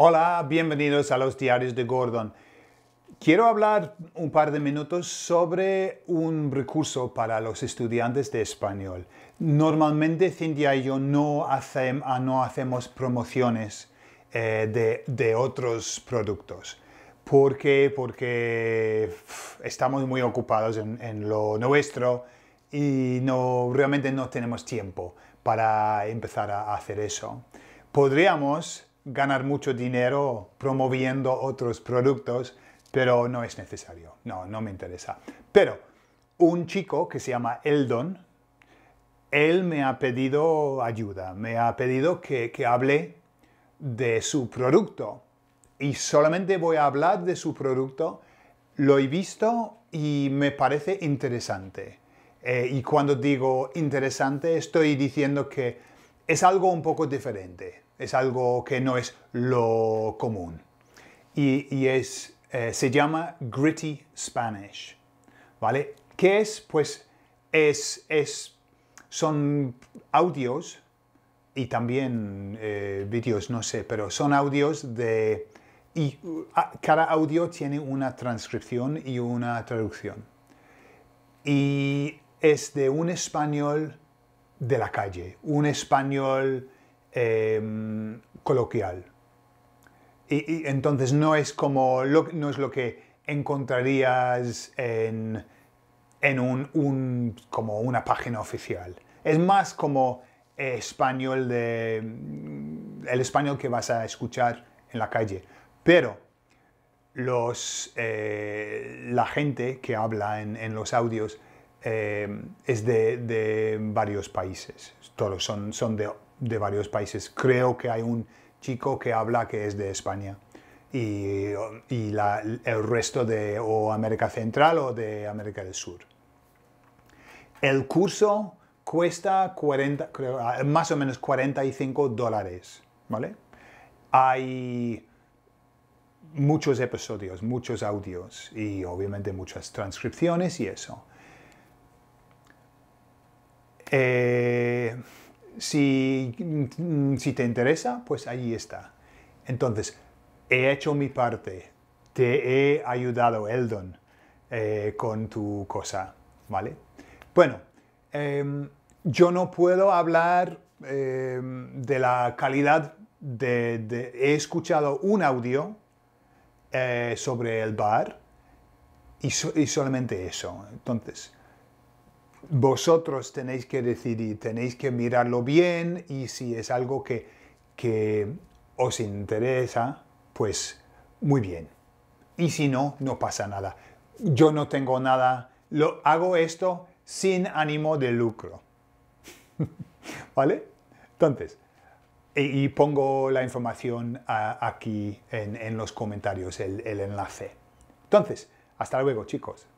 Hola, bienvenidos a los diarios de Gordon. Quiero hablar un par de minutos sobre un recurso para los estudiantes de español. Normalmente Cintia y yo no, ah, hacemos promociones eh, de, otros productos. ¿Por qué? Porque estamos muy ocupados en, en lo nuestro y no, realmente no tenemos tiempo para empezar a hacer eso. Podríamos ganar mucho dinero promoviendo otros productos, pero no es necesario, no, no me interesa. Pero un chico que se llama Eldon, él me ha pedido ayuda, me ha pedido que, hable de su producto y solamente voy a hablar de su producto. Lo he visto y me parece interesante. Eh, y cuando digo interesante estoy diciendo que es algo un poco diferente es algo que no es lo común. Y, es, eh, se llama Gritty Spanish. ¿Vale? ¿Qué es? Pues es, es son audios y también eh, vídeos, no sé, pero son audios de... Y ah, cada audio tiene una transcripción y una traducción. Y es de un español de la calle, un español Em, coloquial. Y, entonces no es como lo, no es lo que encontrarías en, en un, como una página oficial. Es más como eh, español de mm, el español que vas a escuchar en la calle. Pero los, eh, la gente que habla en los audios eh, es de, varios países, todos son, de, varios países. Creo que hay un chico que habla que es de España y, el resto de o América Central o de América del Sur. El curso cuesta 40, ah, más o menos 45 dólares, ¿vale? Hay muchos episodios, muchos audios y obviamente muchas transcripciones y eso. Eh, mm, si, te interesa, pues allí está. Entonces, he hecho mi parte. Te he ayudado, Eldon, eh, con tu cosa, ¿vale? Bueno, em, yo no puedo hablar em, de la calidad de, He escuchado un audio eh, sobre el bar y solamente eso. Entonces, vosotros tenéis que decidir, tenéis que mirarlo bien y si es algo que, que os interesa, pues muy bien. Y si no, no pasa nada. Yo no tengo nada, lo, hago esto sin ánimo de lucro. ¿Vale? Entonces, y, pongo la información aquí en, los comentarios, el enlace. Entonces, hasta luego chicos.